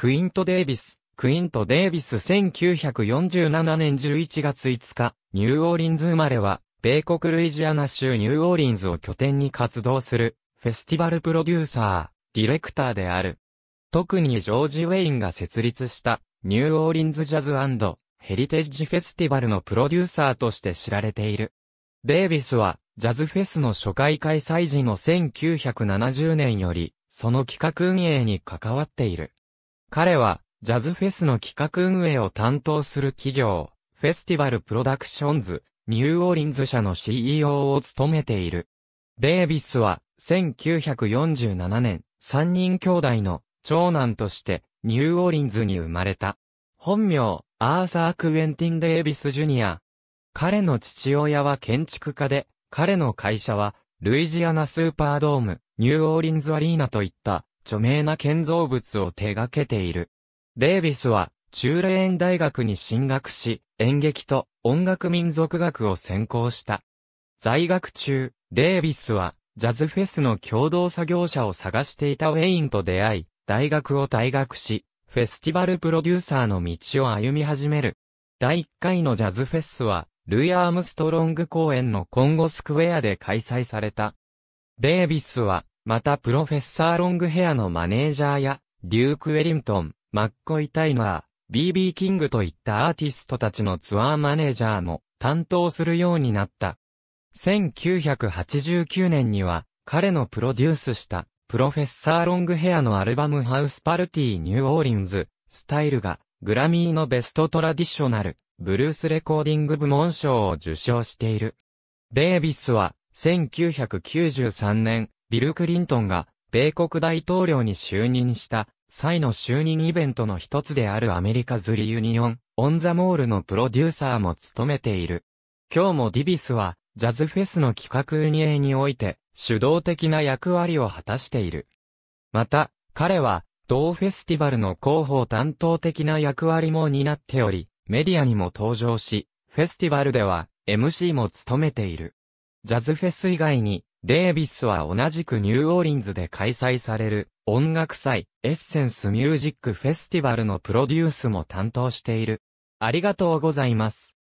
クイント・デイビス。クイント・デイビス1947年11月5日、ニューオーリンズ生まれは、米国ルイジアナ州ニューオーリンズを拠点に活動する、フェスティバルプロデューサー、ディレクターである。特にジョージ・ウェインが設立した、ニューオーリンズ・ジャズヘリテージ・フェスティバルのプロデューサーとして知られている。デイビスは、ジャズフェスの初回開催時の1970年より、その企画運営に関わっている。彼は、ジャズフェスの企画運営を担当する企業、フェスティバルプロダクションズ、ニューオーリンズ社の CEO を務めている。デイビスは、1947年、三人兄弟の長男としてニューオーリンズに生まれた。本名、アーサー・クエンティン・デイビス・ジュニア。彼の父親は建築家で、彼の会社は、ルイジアナスーパードーム、ニューオーリンズアリーナといった著名な建造物を手掛けている。デイビスは、中霊園大学に進学し、演劇と音楽民族学を専攻した。在学中、デイビスは、ジャズフェスの共同作業者を探していたウェインと出会い、大学を退学し、フェスティバルプロデューサーの道を歩み始める。第1回のジャズフェスは、ルイ・アームストロング公園のコンゴスクエアで開催された。デイビスは、またプロフェッサーロングヘアのマネージャーや、デューク・ウェリントン、マッコイ・タイナー、BB キングといったアーティストたちのツアーマネージャーも担当するようになった。1989年には、彼のプロデュースした、プロフェッサーロングヘアのアルバムハウスパルティニューオーリンズ、スタイルが、グラミーのベストトラディショナル、ブルースレコーディング部門賞を受賞している。デイビスは、1993年、ビル・クリントンが、米国大統領に就任した際の就任イベントの一つであるアメリカズ・リユニオン・オン・ザ・モールのプロデューサーも務めている。今日もディビスは、ジャズフェスの企画運営において、主導的な役割を果たしている。また、彼は、同フェスティバルの広報担当的な役割も担っており、メディアにも登場し、フェスティバルでは MC も務めている。ジャズフェス以外に、デイビスは同じくニューオーリンズで開催される音楽祭エッセンスミュージックフェスティバルのプロデュースも担当している。ありがとうございます。